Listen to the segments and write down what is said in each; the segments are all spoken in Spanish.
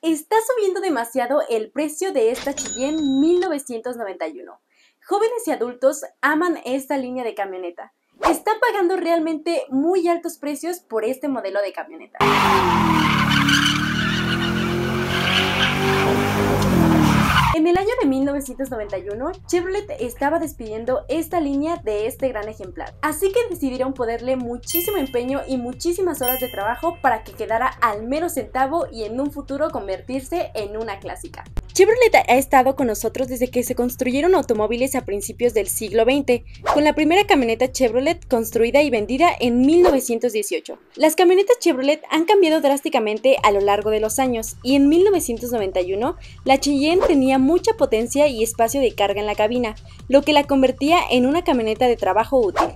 Está subiendo demasiado el precio de esta en 1991. Jóvenes y adultos aman esta línea de camioneta. está pagando realmente muy altos precios por este modelo de camioneta. 1991, Chevrolet estaba despidiendo esta línea de este gran ejemplar. Así que decidieron ponerle muchísimo empeño y muchísimas horas de trabajo para que quedara al mero centavo y en un futuro convertirse en una clásica. Chevrolet ha estado con nosotros desde que se construyeron automóviles a principios del siglo XX, con la primera camioneta Chevrolet construida y vendida en 1918. Las camionetas Chevrolet han cambiado drásticamente a lo largo de los años y en 1991 la Cheyenne tenía mucha potencia y espacio de carga en la cabina, lo que la convertía en una camioneta de trabajo útil.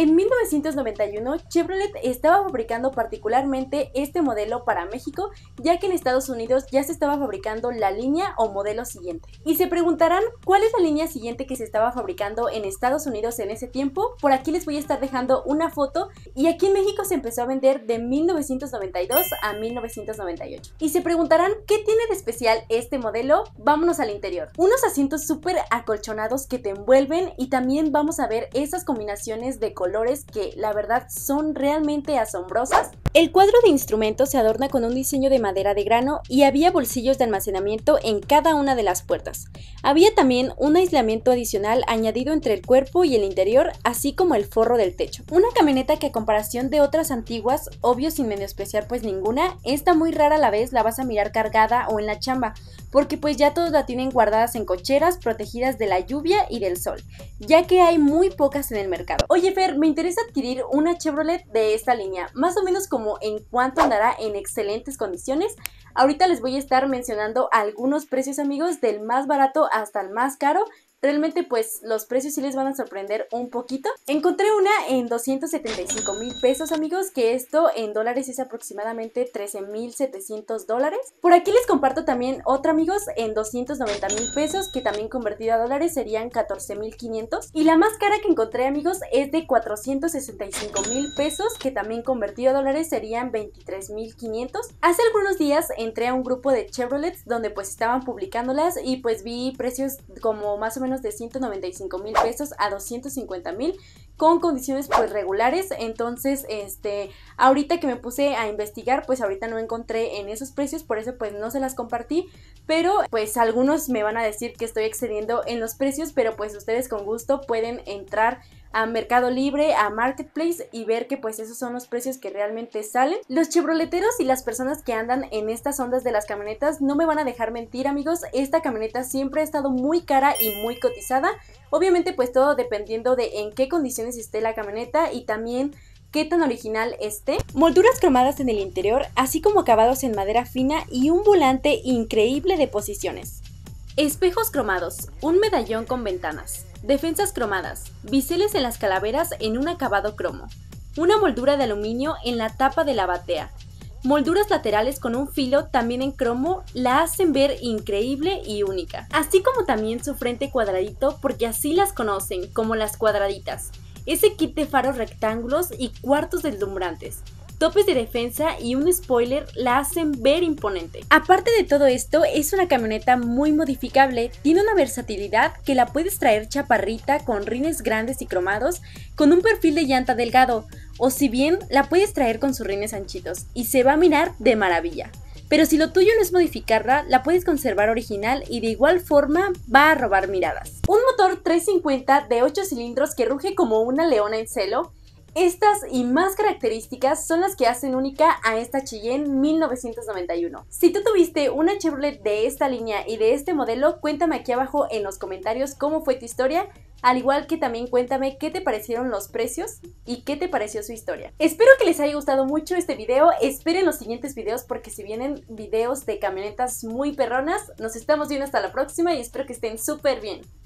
En 1991, Chevrolet estaba fabricando particularmente este modelo para México, ya que en Estados Unidos ya se estaba fabricando la línea o modelo siguiente. Y se preguntarán cuál es la línea siguiente que se estaba fabricando en Estados Unidos en ese tiempo. Por aquí les voy a estar dejando una foto y aquí en México se empezó a vender de 1992 a 1998. Y se preguntarán qué tiene de especial este modelo. Vámonos al interior. Unos asientos súper acolchonados que te envuelven y también vamos a ver esas combinaciones de colores que la verdad son realmente asombrosas el cuadro de instrumentos se adorna con un diseño de madera de grano y había bolsillos de almacenamiento en cada una de las puertas. Había también un aislamiento adicional añadido entre el cuerpo y el interior, así como el forro del techo. Una camioneta que a comparación de otras antiguas, obvio sin menospreciar pues ninguna, esta muy rara a la vez la vas a mirar cargada o en la chamba, porque pues ya todos la tienen guardadas en cocheras protegidas de la lluvia y del sol, ya que hay muy pocas en el mercado. Oye Fer, me interesa adquirir una Chevrolet de esta línea, más o menos como como en cuanto andará en excelentes condiciones. Ahorita les voy a estar mencionando algunos precios amigos del más barato hasta el más caro Realmente pues los precios sí les van a sorprender un poquito. Encontré una en 275 mil pesos amigos, que esto en dólares es aproximadamente 13 mil 700 dólares. Por aquí les comparto también otra amigos en 290 mil pesos, que también convertida a dólares serían 14 mil 500. Y la más cara que encontré amigos es de 465 mil pesos, que también convertido a dólares serían 23,500. Hace algunos días entré a un grupo de Chevrolet donde pues estaban publicándolas y pues vi precios como más o menos de 195 mil pesos a 250 mil con condiciones pues regulares. Entonces, este, ahorita que me puse a investigar, pues ahorita no encontré en esos precios, por eso pues no se las compartí. Pero pues algunos me van a decir que estoy excediendo en los precios, pero pues ustedes con gusto pueden entrar a Mercado Libre, a Marketplace y ver que pues esos son los precios que realmente salen. Los chevroleteros y las personas que andan en estas ondas de las camionetas no me van a dejar mentir amigos, esta camioneta siempre ha estado muy cara y muy cotizada. Obviamente pues todo dependiendo de en qué condiciones esté la camioneta y también qué tan original esté. Molduras cromadas en el interior, así como acabados en madera fina y un volante increíble de posiciones. Espejos cromados, un medallón con ventanas, Defensas cromadas, biseles en las calaveras en un acabado cromo, una moldura de aluminio en la tapa de la batea, molduras laterales con un filo también en cromo la hacen ver increíble y única, así como también su frente cuadradito porque así las conocen como las cuadraditas, ese kit de faros rectángulos y cuartos deslumbrantes, topes de defensa y un spoiler la hacen ver imponente. Aparte de todo esto, es una camioneta muy modificable, tiene una versatilidad que la puedes traer chaparrita con rines grandes y cromados, con un perfil de llanta delgado, o si bien la puedes traer con sus rines anchitos y se va a mirar de maravilla. Pero si lo tuyo no es modificarla, la puedes conservar original y de igual forma va a robar miradas. Un motor 350 de 8 cilindros que ruge como una leona en celo estas y más características son las que hacen única a esta Cheyenne 1991. Si tú tuviste una Chevrolet de esta línea y de este modelo, cuéntame aquí abajo en los comentarios cómo fue tu historia al igual que también cuéntame qué te parecieron los precios y qué te pareció su historia. Espero que les haya gustado mucho este video, esperen los siguientes videos porque si vienen videos de camionetas muy perronas, nos estamos viendo hasta la próxima y espero que estén súper bien.